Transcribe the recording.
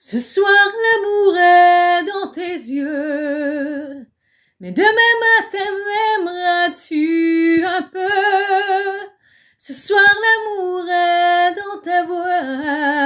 Ce soir, l'amour est dans tes yeux, mais demain matin m'aimeras-tu un peu. Ce soir, l'amour est dans ta voix.